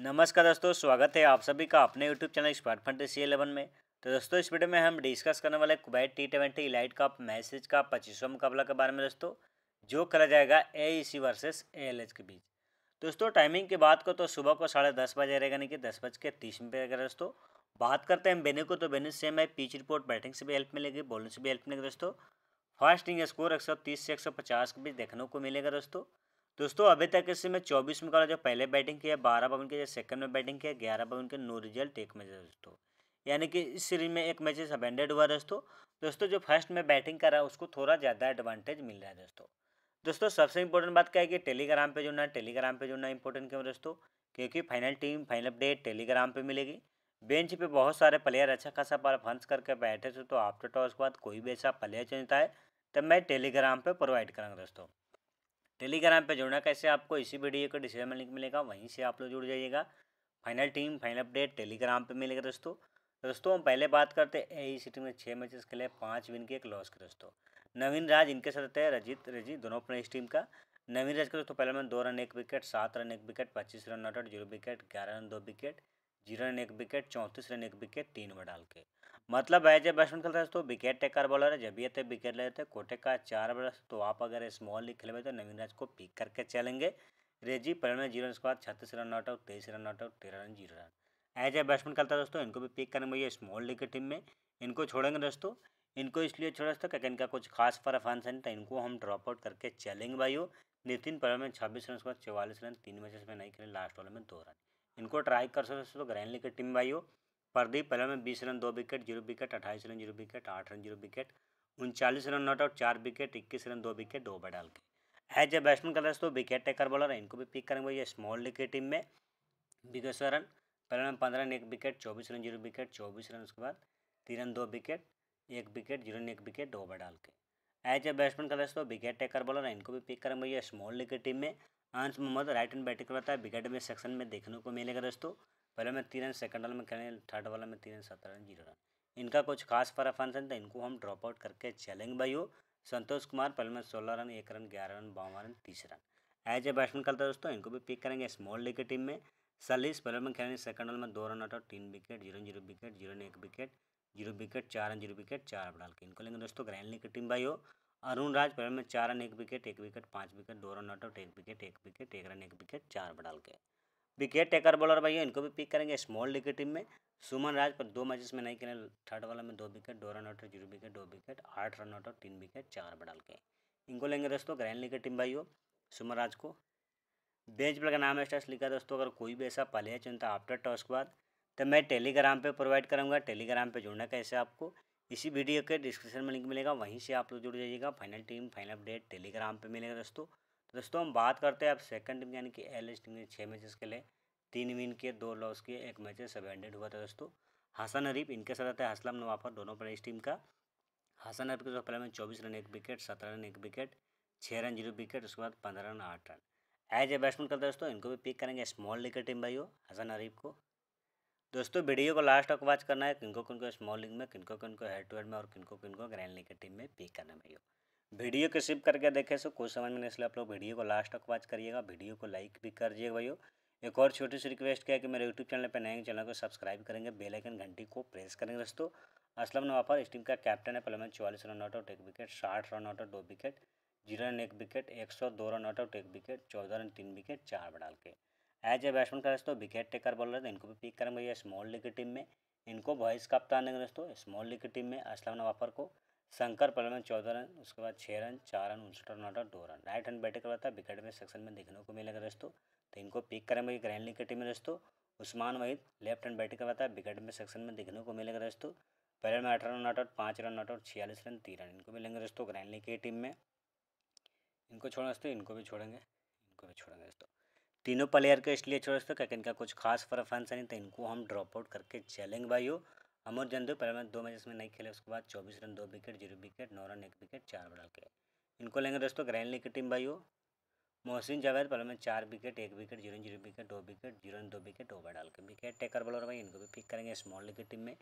नमस्कार दोस्तों स्वागत है आप सभी का अपने YouTube channel smart C eleven में तो दोस्तों इस वीडियो में हम डिस्कस करने वाले Kuwait T twenty elite cup match का पच्चीसवा मुकाबला के बारे में दोस्तों जो करा जाएगा A E C versus A L H के बीच दोस्तों टाइमिंग की बात को तो सुबह को साढ़े दस बजे रहेगा यानी कि दस बज के तीस मिनट रहेगा दोस्तों बात करते हैं बेनू को तो बेनू सेम है पिच रिपोर्ट बैटिंग से भी हेल्प मिलेगी बॉलिंग से भी हेल्प मिलेगी दोस्तों फास्ट इनिंग स्कोर एक सौ तीस से एक सौ पचास के बीच देखने को मिलेगा दोस्तों दोस्तों अभी तक इसी में चौबीस मुकाबला जो पहले बैटिंग किया बारह बावन के जो सेकंड में बैटिंग किया ग्यारह बावन के नो रिजल्ट एक मैच दोस्तों यानी कि इस सीरीज में एक मैच अबेंडेड हुआ दोस्तों दोस्तों जो फर्स्ट में बैटिंग कर रहा है उसको थोड़ा ज़्यादा एडवांटेज मिल रहा है दोस्तों दोस्तों सबसे इंपॉर्टेंट बात क्या है कि टेलीग्राम पर जुड़ना टेलीग्राम पर जुड़ना इंपॉर्टेंट क्यों दोस्तों क्योंकि final team final update Telegram पर मिलेगी बेंच पे बहुत सारे प्लेयर अच्छा खासा फंस करके बैठे थे तो आफ्टर टॉस के बाद कोई भी ऐसा प्लेयर चुनता है तब तो मैं टेलीग्राम पर प्रोवाइड कराऊंगा दोस्तों टेलीग्राम पे जुड़ना कैसे आपको इसी वीडियो का डिस्क्रिप्शन में लिंक मिलेगा वहीं से आप लोग जुड़ जाइएगा final team final update Telegram पे मिलेगा दोस्तों दोस्तों हम पहले बात करते हैं ए टीम e में छः मैचेस खेले पाँच विन के एक लॉस के दोस्तों नवीन राज इनके साथ है रजित रजित दोनों अपने इस टीम का नवीन राज का दोस्तों पहले मैंने दो रन एक विकेट सात रन एक विकेट पच्चीस run not out zero wicket ग्यारह रन दो विकेट जीरो रन एक विकेट चौंतीस रन एक विकेट तीन में डाल के मतलब एज ए बैट्समैन खेलता है तो विकेट टेकर बॉलर है जब भी आते विकेट तो लेते हैं कोटे का चार बॉलर तो आप अगर स्मॉल लीग खेले तो नवीन राज को पिक करके चलेंगे रेजी पहले जीरो रन के बाद छत्तीस रन नॉट आउट तेईस रन नॉट आउट तेरह run zero run as a batsman खेलता है दोस्तों इनको भी पिक करेंगे भैया स्मॉल लीग की टीम में इनको छोड़ेंगे दोस्तों इनको इसलिए छोड़ा था क्योंकि इनका कुछ खास परफॉर्मेंस नहीं था इनको हम ड्रॉप आउट करके चलेंगे भाई नितिन पहले में छब्बीस रन के बाद चौवालीस रन तीन मैचेस में नहीं खेले लास्ट ओवर में दो रन इनको ट्राई कर सकते दोस्तों ग्रैंड तो लीग की टीम भाई प्रदीप पहला में बीस रन दो विकेट जीरो विकेट अट्ठाईस रन जीरो विकेट आठ रन जीरो विकेट उनचालीस रन नॉट आउट चार विकेट इक्कीस रन दो विकेट दो ओवर डाल के एज ए बैट्समैन का दोस्तों विकेट टेकर बॉलर है इनको भी पिक करेंगे ये स्मॉल लीग की टीम में बिगेस्ट रन पहले में पंद्रह रन एक विकेट चौबीस रन जीरो विकेट चौबीस रन उसके बाद तीन रन दो विकेट एक विकेट जीरो रन एक विकेट दो ओवर डाल के एज ए बैट्समैन का दोस्तों विकेट टेकर बॉलर है इनको भी पिक करेंगे ये स्मॉल लीग की टीम में आंस मोहम्मद राइट एंड बैटिंग करवाता है विकेट में सेक्शन में देखने को मिलेगा दोस्तों पहले में तीन रन सेकंड वाले में खेलेंगे थर्ड वाला में तीन रन सत्रह रन जीरो रन इनका कुछ खास परफॉर्मेंस है तो इनको हम ड्रॉप आउट करके चलेंगे हो संतोष कुमार पहले में सोलह रन एक रन ग्यारह रन बावन रन तीस रन एज ए बैट्समैन करता है दोस्तों इनको भी पिक करेंगे स्मॉल लीग की टीम में सलीस पहले में खेलेंगे सेकंड वाले में दो रन आउट और तीन wicket zero zero wicket zero एक विकेट जीरो विकेट चार रन जीरो विकेट चार डाल के इनको लेंगे दोस्तों ग्रैंड लीग की टीम भाई हो अरुण राज पहले में चार रन एक विकेट एक विकेट पाँच विकेट दो रन नॉट आउट एक विकेट एक विकेट एक रन एक विकेट चार पर डाल के विकेट टेकर बॉलर भैया इनको भी पिक करेंगे स्मॉल लीग की टीम में सुमन राज पर दो मैचेस में नहीं खेले थर्ड वाला में दो विकेट दो रन आउट जीरो विकेट दो विकेट आठ रन आउट तीन विकेट चार बढ़ाल डाल के इनको लेंगे दोस्तों ग्रैंड लीग की टीम भाई हो सुमन राज को बेंच पर का नाम है स्टार्स लिखा दोस्तों अगर कोई भी ऐसा पहले चुनता आफ्टर टॉस के बाद तो मैं टेलीग्राम पर प्रोवाइड करूँगा टेलीग्राम पर जुड़ना कैसे आपको इसी वीडियो के डिस्क्रिप्शन में लिंक मिलेगा वहीं से आप लोग जुड़ जाइएगा final team final update Telegram पे मिलेगा दोस्तों तो दोस्तों हम बात करते हैं अब सेकंड टीम यानी कि एल एस टीम ने छः मैचेस खेले तीन विन किए दो लॉस किए एक मैच सेवन हुआ था दोस्तों हसन हरीफ इनके साथ रहता है हसलम नवाफर दोनों पर इस टीम का हसन हरीफ के साथ पहले में चौबीस रन एक विकेट सत्रह रन एक विकेट छः रन जीरो विकेट उसके बाद पंद्रह रन आठ रन एज ए बैट्समैन करते दोस्तों इनको भी पिक करेंगे स्मॉल लेकर टीम भाई हो हसन हरीफ को दोस्तों वीडियो को लास्ट तक वॉच करना है किनको किनको स्मॉल में किनको किनको हेड टू हेड में और किनको किनको ग्रैंड लिंक टीम में पिक करना भैया वीडियो को सिप करके देखे सो कुछ समझ में नहीं इसलिए आप लोग वीडियो को लास्ट तक वॉच करिएगा वीडियो को लाइक भी कर दिएगा भैया एक और छोटी सी रिक्वेस्ट है कि मेरे यूट्यूब चैनल पर नए चैनल को सब्सक्राइब करेंगे बेल आइकन घंटी को प्रेस करेंगे दोस्तों असलम नवाफर इस टीम का कैप्टन है पहले में चौवालीस रन आउट आउट एक विकेट साठ रन आउट आउट दो विकेट जीरो रन एक विकेट एक सौ दो रन आउट आउट एक विकेट चौदह रन तीन विकेट चार बढ़ाल के एज ए बैट्समैन का दोस्तों विकेट टेकर बॉलर है तो इनको भी पिक करें भैया स्मॉल लीग की टीम में इनको वाइस कप्तान देंगे दोस्तों स्मॉल लीग की टीम में असलम नवाफर को शंकर पलर में चौदह रन उसके बाद छः रन चार रन उनसठ रन आठ दो रन राइट हैंड बैटिंग करवाता है विकेट में सेक्शन में देखने को मिलेगा दोस्तों तो इनको पिक करें भैया ग्रैंड लीग की टीम में दोस्तों Usman Waheed left hand batting करवाता है विकेट में सेक्शन में देखने को मिलेगा दोस्तों पहले में अठारह रन नॉट आउट पाँच रन नॉट आउट छियालीस रन तीन रन इनको मिलेंगे दोस्तों ग्रैंड लीग की टीम में इनको छोड़ें दोस्तों इनको भी छोड़ेंगे इनको भी छोड़ेंगे दोस्तों तीनों प्लेयर के इसलिए छोड़े तो क्योंकि इनका कुछ खास परफॉर्मेंस नहीं था इनको हम ड्रॉप आउट करके चलेंगे भाई अमर जंदू पहले मैं दो मैच में नहीं खेले उसके बाद चौबीस रन दो विकेट जीरो विकेट नौ रन एक विकेट चार बड़ा के इनको लेंगे दोस्तों ग्रैंड लीग की टीम भाई मोहसिन जावेद पहले में चार विकेट एक विकेट जीरो जीरो विकेट दो विकेट जीरो दो विकेट ओवर डाल के विकेट टेकर बॉलर भाई इनको भी पिक करेंगे स्मॉल लीग की टीम में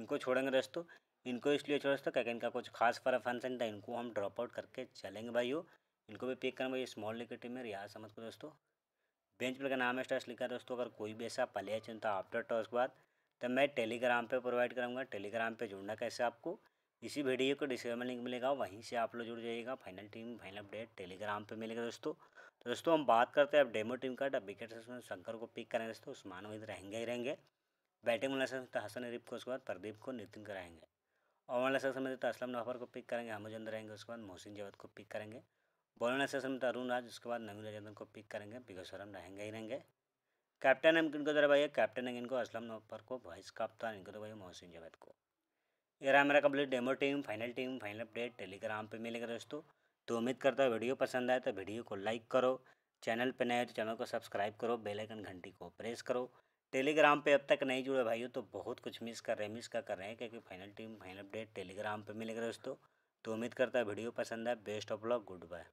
इनको छोड़ेंगे दोस्तों इनको इसलिए छोड़ सकते क्योंकि इनका कुछ खास परफॉर्मेंस नहीं था इनको हम ड्रॉप आउट करके चलेंगे भाई इनको भी पिक करेंगे स्मॉल लीग की टीम में रियाज समझ को दोस्तों बेंच पर का नाम है लिखा है दोस्तों अगर कोई भी ऐसा पले चुनता आफ्टर टॉस के बाद तो मैं टेलीग्राम पे प्रोवाइड कराऊंगा टेलीग्राम पे जुड़ना कैसे आपको इसी वीडियो को डिस्क्रिप्शन लिंक मिलेगा वहीं से आप लोग जुड़ जाइएगा final team final update Telegram पे मिलेगा दोस्तों तो दोस्तों हम बात करते हैं अब डेमो टीम का डब विकेट शंकर को पिक करेंगे दोस्तों उस्मान वहीद रहेंगे ही रहेंगे बैटिंग वाला सेक्शन तो हसन अरीफ को उसके बाद प्रदीप को नितिन कराएंगे और वाला सकते में तो असलम नफर को पिक करेंगे हमजंद रहेंगे उसके बाद मोहसिन जवद को पिक करेंगे बॉलिंग सेशन में अरुण राज उसके बाद नवीन राजेंद्रन को पिक करेंगे बिगेश्वरम रहेंगे ही रहेंगे कैप्टन किन किनको दे भाई कैप्टन है इनको असलम नफर को वाइस कप्तान इनको दर भाई मोहसिन जावेद को ये रहा मेरा complete demo team final team final update Telegram पे मिलेगा दोस्तों तो उम्मीद करता हूँ वीडियो पसंद आए तो वीडियो को लाइक करो चैनल पर नए तो चैनल को सब्सक्राइब करो बेल आइकन घंटी को प्रेस करो टेलीग्राम पे अब तक नहीं जुड़े भाइयों तो बहुत कुछ मिस कर रहे मिस कर रहे हैं क्योंकि final team final update Telegram पे मिलेगा दोस्तों तो उम्मीद करता है वीडियो पसंद है best of luck good bye